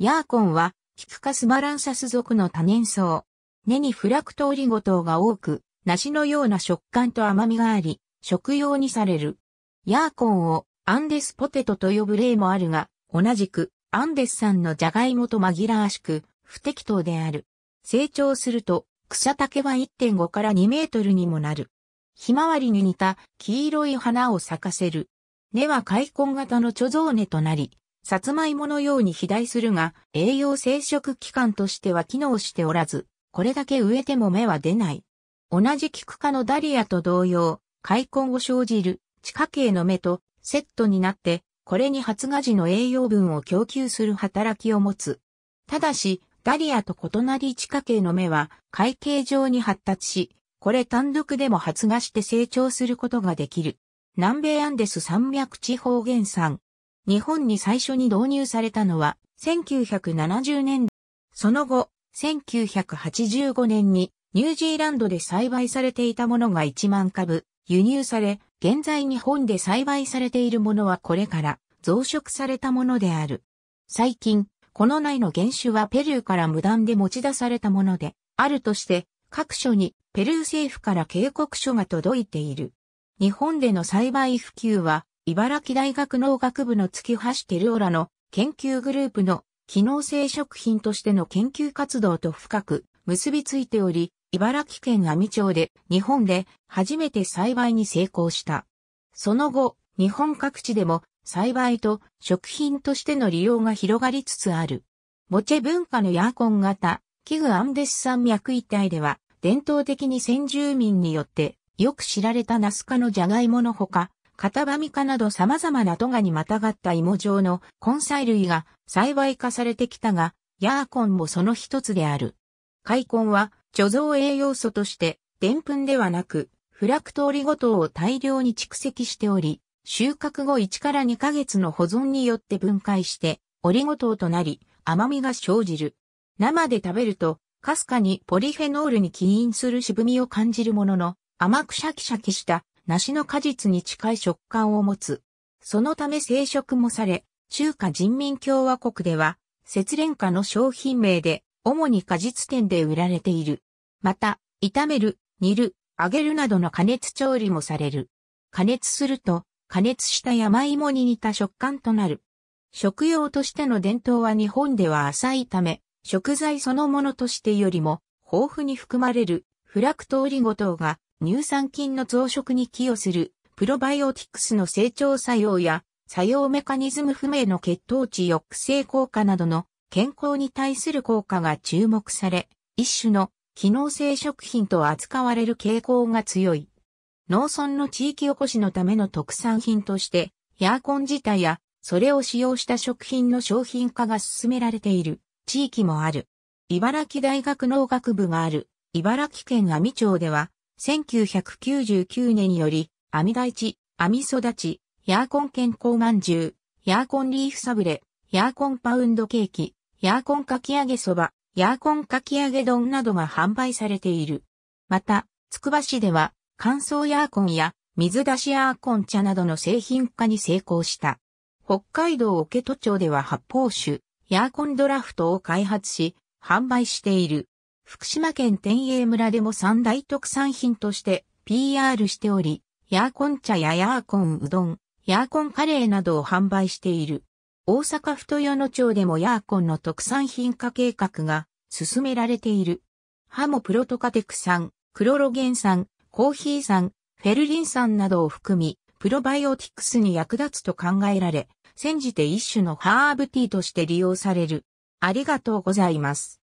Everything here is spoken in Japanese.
ヤーコンは、キクカスバランサス属の多年草。根にフラクトオリゴ糖が多く、梨のような食感と甘みがあり、食用にされる。ヤーコンをアンデスポテトと呼ぶ例もあるが、同じくアンデス産のジャガイモと紛らわしく、不適当である。成長すると、草丈は1.5から2メートルにもなる。ひまわりに似た黄色い花を咲かせる。根は開根型の貯蔵根となり、サツマイモのように肥大するが、栄養生殖器官としては機能しておらず、これだけ植えても芽は出ない。同じ菊科のダリアと同様、開根を生じる地下茎の芽とセットになって、これに発芽時の栄養分を供給する働きを持つ。ただし、ダリアと異なり地下茎の芽は会形状に発達し、これ単独でも発芽して成長することができる。南米アンデス山脈地方原産、日本に最初に導入されたのは1970年代。その後、1985年にニュージーランドで栽培されていたものが1万株輸入され、現在日本で栽培されているものはこれから増殖されたものである。最近、この苗の原種はペルーから無断で持ち出されたもので、あるとして各所にペルー政府から警告書が届いている。日本での栽培普及は茨城大学農学部の月橋照夫らの研究グループの機能性食品としての研究活動と深く結びついており、茨城県阿見町で日本で初めて栽培に成功した。その後、日本各地でも栽培と食品としての利用が広がりつつある。モチェ文化のヤーコン型、器具アンデス山脈一帯では伝統的に先住民によってよく知られたナス科のジャガイモのほか、カタバミ科など様々なトガにまたがった芋状の根菜類が栽培化されてきたが、ヤーコンもその一つである。カイコンは貯蔵栄養素として、デンプンではなく、フラクトオリゴ糖を大量に蓄積しており、収穫後1から2ヶ月の保存によって分解して、オリゴ糖となり、甘みが生じる。生で食べると、かすかにポリフェノールに起因する渋みを感じるものの、甘くシャキシャキした梨の果実に近い食感を持つ。そのため生殖もされ、中華人民共和国では、節連化の商品名で、主に果実店で売られている。また、炒める、煮る、揚げるなどの加熱調理もされる。加熱すると、加熱した山芋に似た食感となる。食用としての伝統は日本では浅いため、食材そのものとしてよりも豊富に含まれるフラクトオリゴ糖が乳酸菌の増殖に寄与するプロバイオティクスの成長作用や作用メカニズム不明の血糖値抑制効果などの健康に対する効果が注目され、一種の機能性食品と扱われる傾向が強い。農村の地域おこしのための特産品として、ヤーコン自体や、それを使用した食品の商品化が進められている地域もある。茨城大学農学部がある茨城県阿見町では、1999年より、網大地、網育ち、ヤーコン健康まんじゅう、ヤーコンリーフサブレ、ヤーコンパウンドケーキ、ヤーコンかき揚げそば、ヤーコンかき揚げ丼などが販売されている。また、つくば市では、乾燥ヤーコンや水出しヤーコン茶などの製品化に成功した。北海道桶戸町では発泡酒、ヤーコンドラフトを開発し、販売している。福島県天栄村でも三大特産品として PR しており、ヤーコン茶やヤーコンうどん、ヤーコンカレーなどを販売している。大阪府豊野町でもヤーコンの特産品化計画が進められている。ハモプロトカテク酸、クロロゲン酸、コーヒー酸、フェルリン酸などを含み、プロバイオティクスに役立つと考えられ、煎じて一種のハーブティーとして利用される。ありがとうございます。